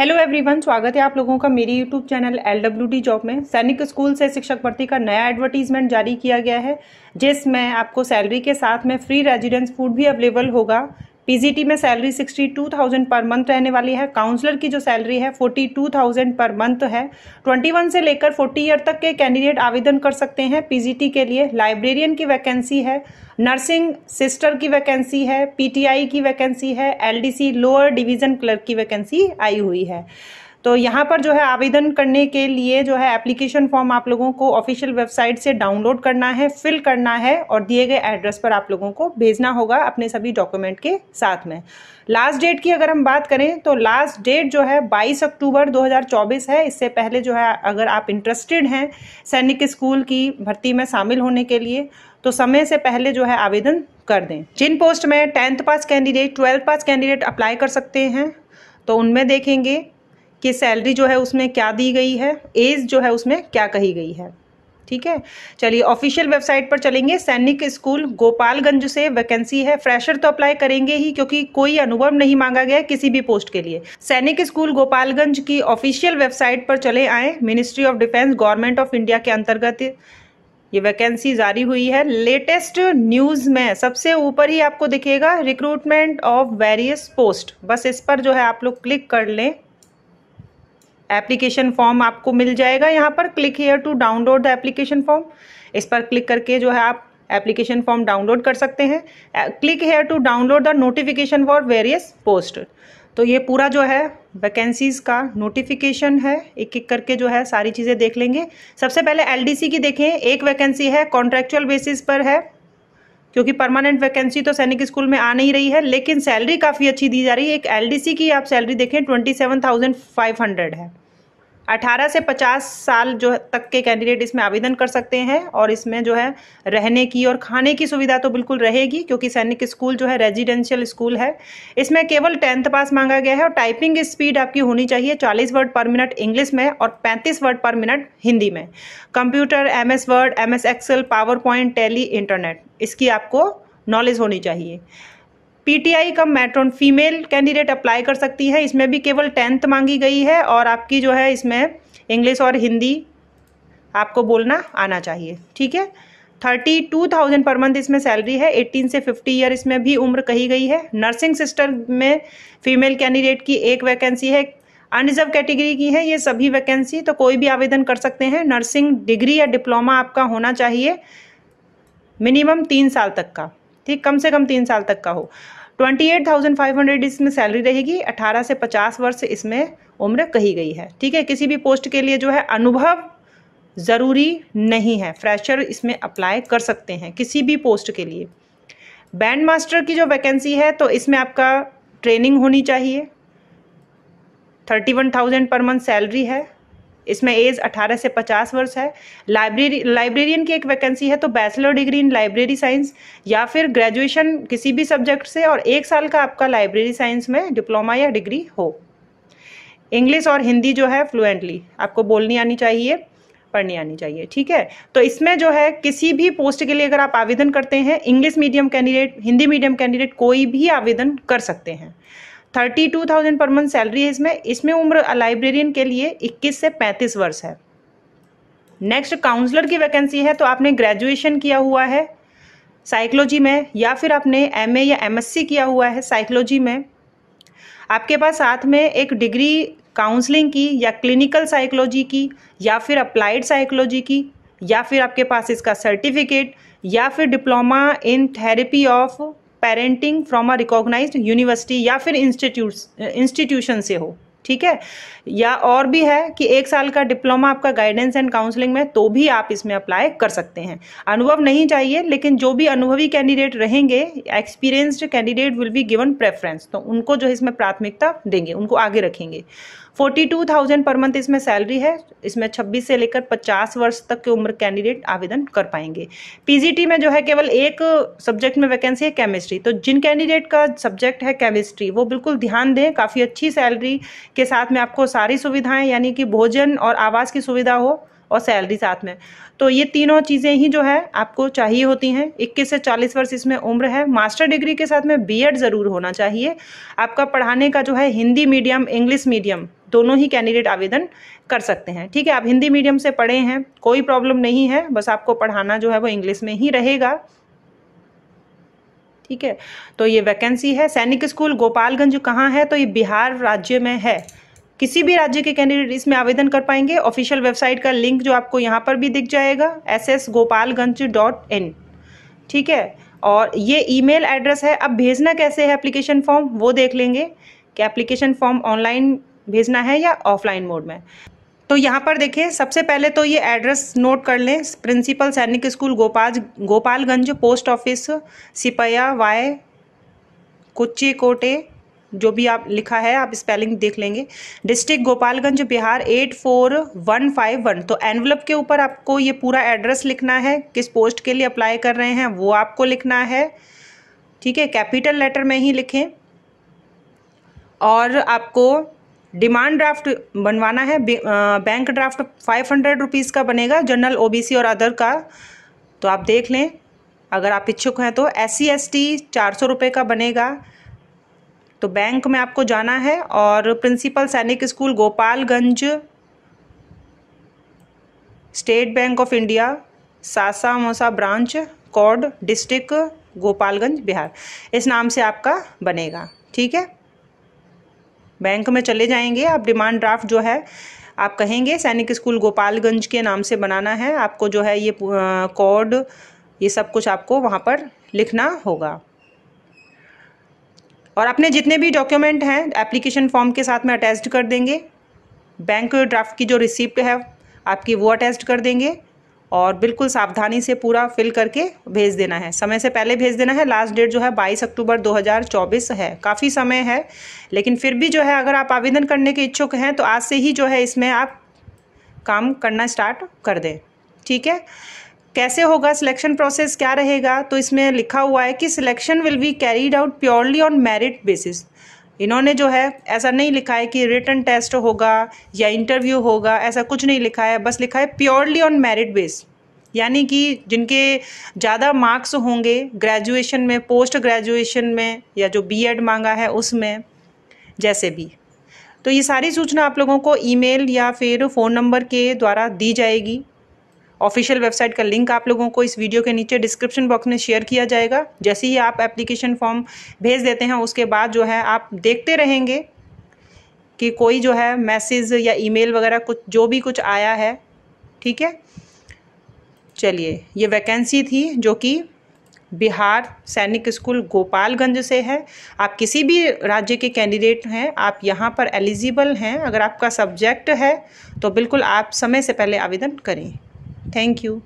hello everyone स्वागत है आप लोगों का मेरी यूट्यूब चैनल डी जॉब में सैनिक स्कूल से शिक्षक भर्ती का नया एडवर्टीजमेंट जारी किया गया है जिसमें आपको सैलरी के साथ में फ्री रेजिडेंस फूड भी अवेलेबल होगा पीजीटी में सैलरी 62,000 पर मंथ रहने वाली है काउंसलर की जो सैलरी है 42,000 पर मंथ है 21 से लेकर 40 ईयर तक के कैंडिडेट आवेदन कर सकते हैं पीजीटी के लिए लाइब्रेरियन की वैकेंसी है नर्सिंग सिस्टर की वैकेंसी है पीटीआई की वैकेंसी है एलडीसी लोअर डिवीजन क्लर्क की वैकेंसी आई हुई है तो यहाँ पर जो है आवेदन करने के लिए जो है एप्लीकेशन फॉर्म आप लोगों को ऑफिशियल वेबसाइट से डाउनलोड करना है फिल करना है और दिए गए एड्रेस पर आप लोगों को भेजना होगा अपने सभी डॉक्यूमेंट के साथ में लास्ट डेट की अगर हम बात करें तो लास्ट डेट जो है 22 अक्टूबर 2024 है इससे पहले जो है अगर आप इंटरेस्टेड हैं सैनिक स्कूल की भर्ती में शामिल होने के लिए तो समय से पहले जो है आवेदन कर दें जिन पोस्ट में tenth pass candidate twelfth pass candidate apply कर सकते हैं तो उनमें देखेंगे कि सैलरी जो है उसमें क्या दी गई है एज जो है उसमें क्या कही गई है ठीक है चलिए ऑफिशियल वेबसाइट पर चलेंगे सैनिक स्कूल गोपालगंज से वैकेंसी है फ्रेशर तो अप्लाई करेंगे ही क्योंकि कोई अनुभव नहीं मांगा गया किसी भी पोस्ट के लिए सैनिक स्कूल गोपालगंज की ऑफिशियल वेबसाइट पर चले आए ministry of defence government of India के अंतर्गत ये वैकेंसी जारी हुई है लेटेस्ट न्यूज में सबसे ऊपर ही आपको दिखेगा रिक्रूटमेंट ऑफ वेरियस पोस्ट बस इस पर जो है आप लोग क्लिक कर लें एप्लीकेशन फॉर्म आपको मिल जाएगा यहाँ पर click here to download the application form इस पर क्लिक करके जो है आप एप्लीकेशन फॉर्म डाउनलोड कर सकते हैं click here to download the notification for various post तो ये पूरा जो है वैकेंसीज़ का नोटिफिकेशन है एक एक करके जो है सारी चीज़ें देख लेंगे सबसे पहले एलडीसी की देखें एक वैकेंसी है कॉन्ट्रेक्चुअल बेसिस पर है क्योंकि परमानेंट वैकेंसी तो सैनिक स्कूल में आ नहीं रही है लेकिन सैलरी काफ़ी अच्छी दी जा रही है एक एलडीसी की आप सैलरी देखें twenty seven thousand five hundred है 18 से 50 साल जो तक के कैंडिडेट इसमें आवेदन कर सकते हैं और इसमें जो है रहने की और खाने की सुविधा तो बिल्कुल रहेगी क्योंकि सैनिक स्कूल जो है रेजिडेंशियल स्कूल है इसमें केवल टेंथ पास मांगा गया है और टाइपिंग स्पीड आपकी होनी चाहिए चालीस वर्ड पर मिनट इंग्लिश में और पैंतीस वर्ड पर मिनट हिंदी में computer M Word M S PowerPoint Tally internet इसकी आपको नॉलेज होनी चाहिए PTI cum matron female candidate apply कर सकती है इसमें भी केवल टेंथ मांगी गई है और आपकी जो है इसमें इंग्लिश और हिंदी आपको बोलना आना चाहिए ठीक है thirty two thousand per month इसमें सैलरी है एट्टीन से फिफ्टी ईयर इसमें भी उम्र कही गई है नर्सिंग सिस्टर में फीमेल कैंडिडेट की एक वैकेंसी है अनरिजर्व कैटेगरी की है ये सभी वैकेंसी तो कोई भी आवेदन कर सकते हैं नर्सिंग डिग्री या डिप्लोमा आपका होना चाहिए मिनिमम तीन साल तक का ठीक कम से कम तीन साल तक का हो twenty eight thousand five hundred इसमें सैलरी रहेगी अठारह से पचास वर्ष इसमें उम्र कही गई है ठीक है किसी भी पोस्ट के लिए जो है अनुभव ज़रूरी नहीं है फ्रेशर इसमें अप्लाई कर सकते हैं किसी भी पोस्ट के लिए बैंड मास्टर की जो वैकेंसी है तो इसमें आपका ट्रेनिंग होनी चाहिए thirty one thousand per month salary है इसमें एज 18 से 50 वर्ष है लाइब्रेरी लाइब्रेरियन की एक वैकेंसी है तो bachelor degree in library science या फिर ग्रेजुएशन किसी भी सब्जेक्ट से और एक साल का आपका लाइब्रेरी साइंस में डिप्लोमा या डिग्री हो इंग्लिश और हिंदी जो है फ्लुएंटली आपको बोलनी आनी चाहिए पढ़नी आनी चाहिए ठीक है तो इसमें जो है किसी भी पोस्ट के लिए अगर आप आवेदन करते हैं English medium candidate Hindi medium candidate कोई भी आवेदन कर सकते हैं thirty two thousand per month salary है इसमें इसमें उम्र लाइब्रेरियन के लिए इक्कीस से पैंतीस वर्ष है नेक्स्ट काउंसलर की वैकेंसी है तो आपने ग्रेजुएशन किया हुआ है साइकोलॉजी में या फिर आपने एम या एम किया हुआ है साइकोलॉजी में आपके पास साथ में एक डिग्री काउंसलिंग की या क्लिनिकल साइकोलॉजी की या फिर अप्लाइड साइकोलॉजी की या फिर आपके पास इसका सर्टिफिकेट या फिर diploma in therapy of parenting from a recognise university या फिर इंस्टीट्यूट इंस्टीट्यूशन से हो ठीक है या और भी है कि एक साल का डिप्लोमा आपका गाइडेंस एंड काउंसलिंग में तो भी आप इसमें अप्लाई कर सकते हैं अनुभव नहीं चाहिए लेकिन जो भी अनुभवी कैंडिडेट रहेंगे experienced candidate will be given preference तो उनको जो है इसमें प्राथमिकता देंगे उनको आगे रखेंगे forty two thousand per month इसमें सैलरी है इसमें छब्बीस से लेकर पचास वर्ष तक की उम्र कैंडिडेट आवेदन कर पाएंगे पीजीटी में जो है केवल एक सब्जेक्ट में वैकेंसी है केमिस्ट्री तो जिन कैंडिडेट का सब्जेक्ट है केमिस्ट्री वो बिल्कुल ध्यान दें काफ़ी अच्छी सैलरी के साथ में आपको सारी सुविधाएं यानी कि भोजन और आवास की सुविधा हो और सैलरी साथ में तो ये तीनों चीज़ें ही जो है आपको चाहिए होती हैं 21 से 40 वर्ष इसमें उम्र है मास्टर डिग्री के साथ में बीएड ज़रूर होना चाहिए आपका पढ़ाने का जो है हिंदी मीडियम इंग्लिश मीडियम दोनों ही कैंडिडेट आवेदन कर सकते हैं ठीक है आप हिंदी मीडियम से पढ़े हैं कोई प्रॉब्लम नहीं है बस आपको पढ़ाना जो है वो इंग्लिश में ही रहेगा ठीक है तो ये वैकेंसी है सैनिक स्कूल गोपालगंज कहाँ है तो ये बिहार राज्य में है किसी भी राज्य के कैंडिडेट इसमें आवेदन कर पाएंगे ऑफिशियल वेबसाइट का लिंक जो आपको यहाँ पर भी दिख जाएगा S S Gopalganj dot in ठीक है और ये ईमेल एड्रेस है अब भेजना कैसे है एप्लीकेशन फॉर्म वो देख लेंगे कि एप्लीकेशन फॉर्म ऑनलाइन भेजना है या ऑफलाइन मोड में तो यहाँ पर देखें सबसे पहले तो ये एड्रेस नोट कर लें principal Sainik school Gopal Gopalganj post office Sipaya वाय कुचे कोटे जो भी आप लिखा है आप स्पेलिंग देख लेंगे district Gopalganj Bihar eight four one five one तो एनवलप के ऊपर आपको ये पूरा एड्रेस लिखना है किस पोस्ट के लिए अप्लाई कर रहे हैं वो आपको लिखना है ठीक है कैपिटल लेटर में ही लिखें और आपको डिमांड ड्राफ्ट बनवाना है bank draft five hundred rupees का बनेगा जनरल ओबीसी और अदर का तो आप देख लें अगर आप इच्छुक हैं तो एस सी एस टी चार सौ रुपये का बनेगा तो बैंक में आपको जाना है और principal Sainik school Gopalganj State Bank of India सासा मोसा branch code district Gopalganj Bihar इस नाम से आपका बनेगा ठीक है बैंक में चले जाएंगे आप डिमांड ड्राफ्ट जो है आप कहेंगे सैनिक स्कूल गोपालगंज के नाम से बनाना है आपको जो है ये कोड ये सब कुछ आपको वहाँ पर लिखना होगा और अपने जितने भी डॉक्यूमेंट हैं एप्लीकेशन फॉर्म के साथ में अटैच कर देंगे बैंक ड्राफ्ट की जो रिसिप्ट है आपकी वो अटैच कर देंगे और बिल्कुल सावधानी से पूरा फिल करके भेज देना है समय से पहले भेज देना है लास्ट डेट जो है 22 अक्टूबर 2024 है काफ़ी समय है लेकिन फिर भी जो है अगर आप आवेदन करने के इच्छुक हैं तो आज से ही जो है इसमें आप काम करना स्टार्ट कर दें ठीक है कैसे होगा सिलेक्शन प्रोसेस क्या रहेगा तो इसमें लिखा हुआ है कि selection will be carried out purely on merit basis इन्होंने जो है ऐसा नहीं लिखा है कि रिटर्न टेस्ट होगा या इंटरव्यू होगा ऐसा कुछ नहीं लिखा है बस लिखा है प्योरली ऑन मेरिट बेस यानी कि जिनके ज़्यादा मार्क्स होंगे ग्रेजुएशन में पोस्ट ग्रेजुएशन में या जो बी मांगा है उसमें जैसे भी तो ये सारी सूचना आप लोगों को ईमेल या फिर फ़ोन नंबर के द्वारा दी जाएगी ऑफिशियल वेबसाइट का लिंक आप लोगों को इस वीडियो के नीचे डिस्क्रिप्शन बॉक्स में शेयर किया जाएगा जैसे ही आप एप्लीकेशन फॉर्म भेज देते हैं उसके बाद जो है आप देखते रहेंगे कि कोई जो है मैसेज या ईमेल वगैरह कुछ जो भी कुछ आया है ठीक है चलिए ये वैकेंसी थी जो कि बिहार सैनिक स्कूल गोपालगंज से है आप किसी भी राज्य के कैंडिडेट हैं आप यहाँ पर एलिजिबल हैं अगर आपका सब्जेक्ट है तो बिल्कुल आप समय से पहले आवेदन करें थैंक यू